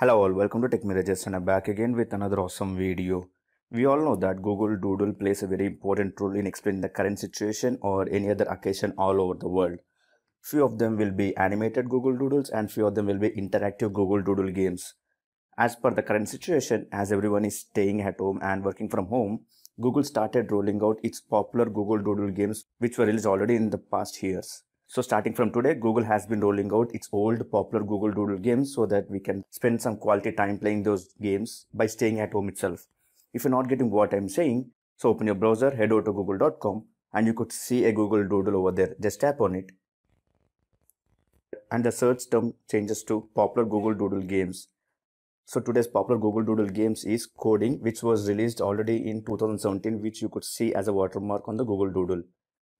Hello all, welcome to Tech and I'm back again with another awesome video. We all know that Google Doodle plays a very important role in explaining the current situation or any other occasion all over the world. Few of them will be animated Google Doodles and few of them will be interactive Google Doodle games. As per the current situation, as everyone is staying at home and working from home, Google started rolling out its popular Google Doodle games which were released already in the past years. So starting from today, Google has been rolling out its old popular Google Doodle games so that we can spend some quality time playing those games by staying at home itself. If you're not getting what I'm saying, so open your browser, head over to google.com and you could see a Google Doodle over there. Just tap on it. And the search term changes to popular Google Doodle games. So today's popular Google Doodle games is Coding, which was released already in 2017, which you could see as a watermark on the Google Doodle.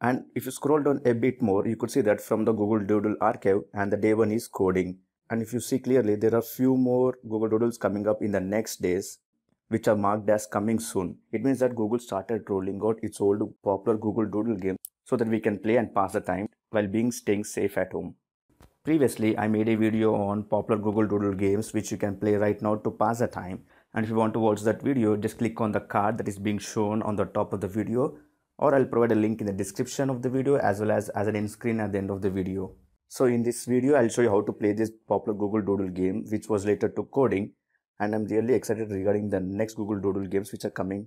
And if you scroll down a bit more, you could see that from the Google Doodle archive and the day one is coding. And if you see clearly, there are few more Google Doodles coming up in the next days, which are marked as coming soon. It means that Google started rolling out its old popular Google Doodle game so that we can play and pass the time while being staying safe at home. Previously, I made a video on popular Google Doodle games which you can play right now to pass the time. And if you want to watch that video, just click on the card that is being shown on the top of the video or I'll provide a link in the description of the video as well as as an end screen at the end of the video. So in this video, I'll show you how to play this popular Google Doodle game which was later to coding and I'm really excited regarding the next Google Doodle games which are coming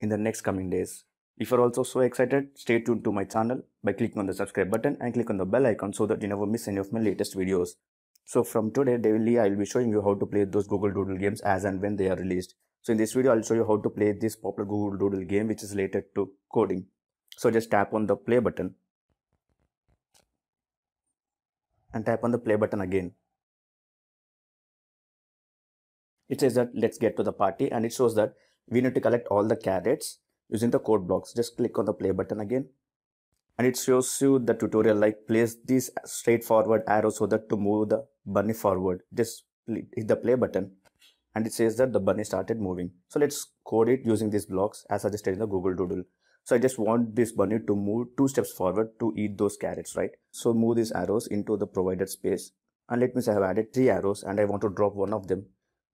in the next coming days. If you're also so excited, stay tuned to my channel by clicking on the subscribe button and click on the bell icon so that you never miss any of my latest videos. So from today daily I will be showing you how to play those Google Doodle games as and when they are released. So in this video, I'll show you how to play this popular Google Doodle game, which is related to coding. So just tap on the play button and tap on the play button again. It says that let's get to the party and it shows that we need to collect all the carrots using the code blocks. Just click on the play button again and it shows you the tutorial like place these straightforward arrows so that to move the bunny forward. Just hit the play button and it says that the bunny started moving. So let's code it using these blocks as suggested in the Google Doodle. So I just want this bunny to move two steps forward to eat those carrots, right? So move these arrows into the provided space. And let me say I have added three arrows and I want to drop one of them.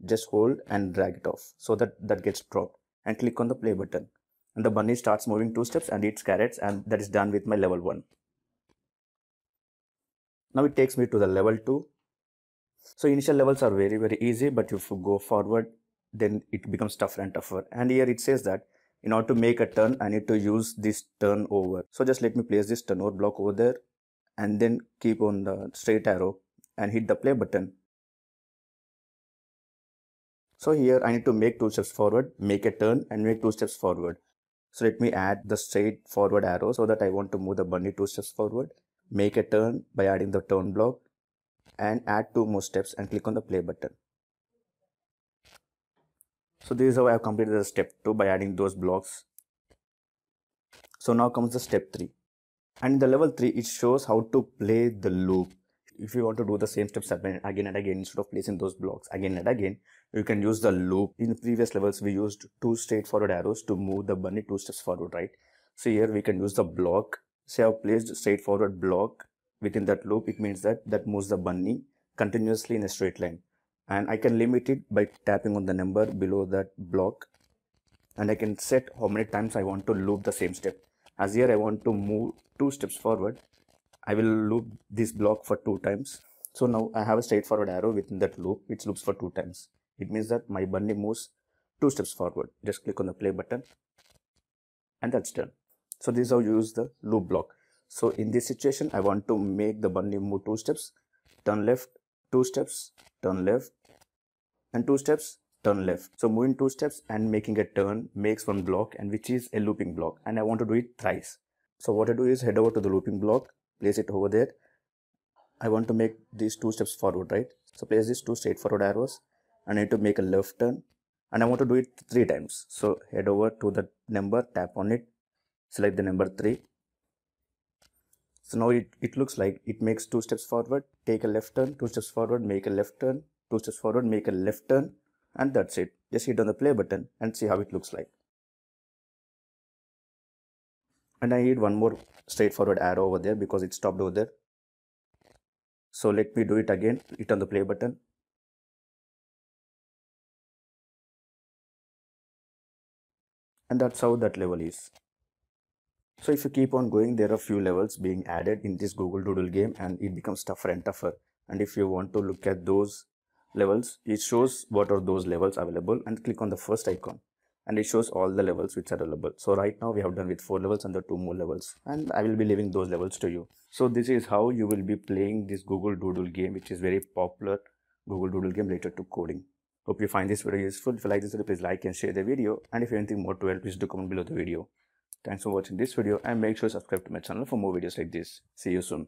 Just hold and drag it off so that that gets dropped and click on the play button. And the bunny starts moving two steps and eats carrots and that is done with my level one. Now it takes me to the level two so initial levels are very very easy but if you go forward then it becomes tougher and tougher and here it says that in order to make a turn i need to use this turn over so just let me place this turnover block over there and then keep on the straight arrow and hit the play button so here i need to make two steps forward make a turn and make two steps forward so let me add the straight forward arrow so that i want to move the bunny two steps forward make a turn by adding the turn block and add two more steps and click on the play button. So this is how I have completed the step 2 by adding those blocks. So now comes the step 3 and in the level 3 it shows how to play the loop. If you want to do the same steps again and again instead of placing those blocks again and again you can use the loop. In the previous levels we used two straightforward arrows to move the bunny two steps forward right. So here we can use the block. Say I have placed straightforward block within that loop it means that that moves the bunny continuously in a straight line and I can limit it by tapping on the number below that block and I can set how many times I want to loop the same step as here I want to move two steps forward I will loop this block for two times so now I have a straightforward arrow within that loop which loops for two times it means that my bunny moves two steps forward just click on the play button and that's done so this is how you use the loop block so in this situation i want to make the bunny move two steps turn left two steps turn left and two steps turn left so moving two steps and making a turn makes one block and which is a looping block and i want to do it thrice so what i do is head over to the looping block place it over there i want to make these two steps forward right so place these two straight forward arrows and i need to make a left turn and i want to do it three times so head over to the number tap on it select the number three so now it, it looks like it makes two steps forward, take a left turn, two steps forward, make a left turn, two steps forward, make a left turn, and that's it. Just hit on the play button and see how it looks like. And I need one more straightforward arrow over there because it stopped over there. So let me do it again, hit on the play button. And that's how that level is. So if you keep on going, there are few levels being added in this Google Doodle game and it becomes tougher and tougher. And if you want to look at those levels, it shows what are those levels available and click on the first icon and it shows all the levels which are available. So right now we have done with four levels and the two more levels and I will be leaving those levels to you. So this is how you will be playing this Google Doodle game which is very popular Google Doodle game related to coding. Hope you find this video useful. If you like this video please like and share the video and if you have anything more to help please do comment below the video. Thanks for watching this video and make sure to subscribe to my channel for more videos like this. See you soon.